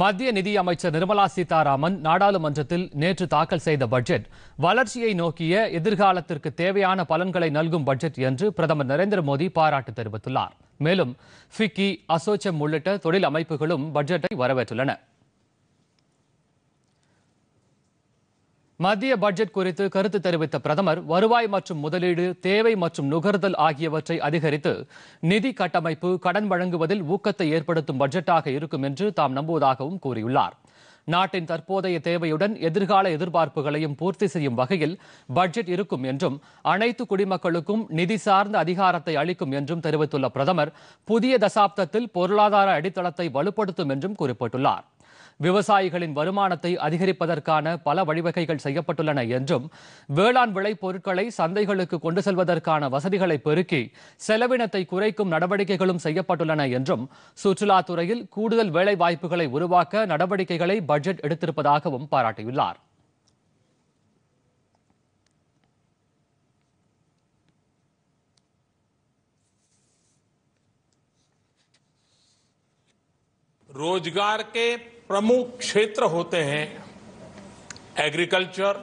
மத்திய நிதி அமைச்சர் நிர்மலா சீதாராமன் நாடாளுமன்றத்தில் நேற்று தாக்கல் செய்த பட்ஜெட் வளர்ச்சியை நோக்கிய எதிர்காலத்திற்கு தேவையான பலன்களை நல்கும் பட்ஜெட் என்று பிரதமர் நரேந்திர மோடி பாராட்டு தெரிவித்துள்ளார் மேலும் ஃபிக்கி அசோச்சம் உள்ளிட்ட தொழில் அமைப்புகளும் பட்ஜெட்டை வரவேற்றுள்ளன மத்திய பட்ஜெட் குறித்து கருத்து தெரிவித்த பிரதமர் வருவாய் மற்றும் முதலீடு தேவை மற்றும் நுகர்தல் ஆகியவற்றை அதிகரித்து நிதி கட்டமைப்பு கடன் வழங்குவதில் ஊக்கத்தை ஏற்படுத்தும் பட்ஜெட்டாக இருக்கும் என்று தாம் நம்புவதாகவும் கூறியுள்ளார் நாட்டின் தற்போதைய தேவையுடன் எதிர்கால எதிர்பார்ப்புகளையும் பூர்த்தி செய்யும் வகையில் பட்ஜெட் இருக்கும் என்றும் அனைத்து குடிமக்களுக்கும் நிதி சார்ந்த அதிகாரத்தை அளிக்கும் என்றும் தெரிவித்துள்ள பிரதமர் புதிய தசாப்தத்தில் பொருளாதார அடித்தளத்தை வலுப்படுத்தும் என்றும் குறிப்பிட்டுள்ளார் விவசாயிகளின் வருமானத்தை அதிகரிப்பதற்கான பல வழிவகைகள் செய்யப்பட்டுள்ளன என்றும் வேளாண் விளைப் பொருட்களை சந்தைகளுக்கு கொண்டு செல்வதற்கான வசதிகளை பெருக்கி செலவினத்தை குறைக்கும் நடவடிக்கைகளும் செய்யப்பட்டுள்ளன என்றும் சுற்றுலாத்துறையில் கூடுதல் வேலைவாய்ப்புகளை உருவாக்க நடவடிக்கைகளை பட்ஜெட் எடுத்திருப்பதாகவும் பாராட்டியுள்ளார் रोजगार के प्रमुख क्षेत्र होते हैं एग्रीकल्चर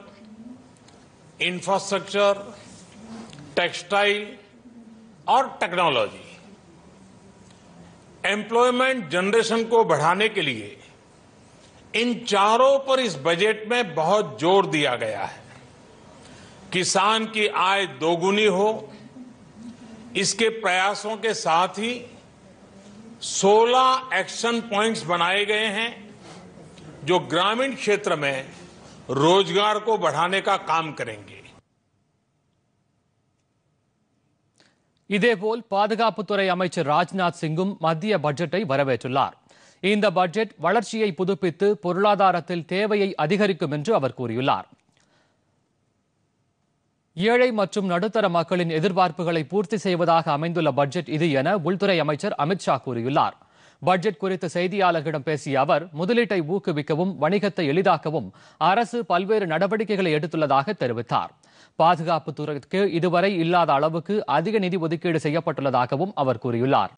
इंफ्रास्ट्रक्चर टेक्सटाइल और टेक्नोलॉजी एम्प्लॉयमेंट जनरेशन को बढ़ाने के लिए इन चारों पर इस बजट में बहुत जोर दिया गया है किसान की आय दोगुनी हो इसके प्रयासों के साथ ही 16 एक्शन पॉइंट्स बनाए गए हैं जो ग्रामीण क्षेत्र में रोजगार को बढ़ाने का काम करेंगे இதேபோல் பாதுகாப்புத்துறை அமைச்சர் ராஜ்நாத் சிங்கும் மத்திய பட்ஜெட்டை வரவேற்றுள்ளார் இந்த பட்ஜெட் வளர்ச்சியை புதுப்பித்து பொருளாதாரத்தில் தேவையை அதிகரிக்கும் என்று அவர் கூறியுள்ளார் ஏழை மற்றும் நடுத்தர மக்களின் எதிர்பார்ப்புகளை பூர்த்தி செய்வதாக அமைந்துள்ள பட்ஜெட் இது என உள்துறை அமைச்சர் அமித்ஷா கூறியுள்ளார் பட்ஜெட் குறித்து செய்தியாளர்களிடம் பேசிய அவர் முதலீட்டை ஊக்குவிக்கவும் வணிகத்தை எளிதாக்கவும் அரசு பல்வேறு நடவடிக்கைகளை எடுத்துள்ளதாக தெரிவித்தார் பாதுகாப்பு துறைக்கு இதுவரை இல்லாத அளவுக்கு அதிக நிதி ஒதுக்கீடு செய்யப்பட்டுள்ளதாகவும் அவர் கூறியுள்ளார்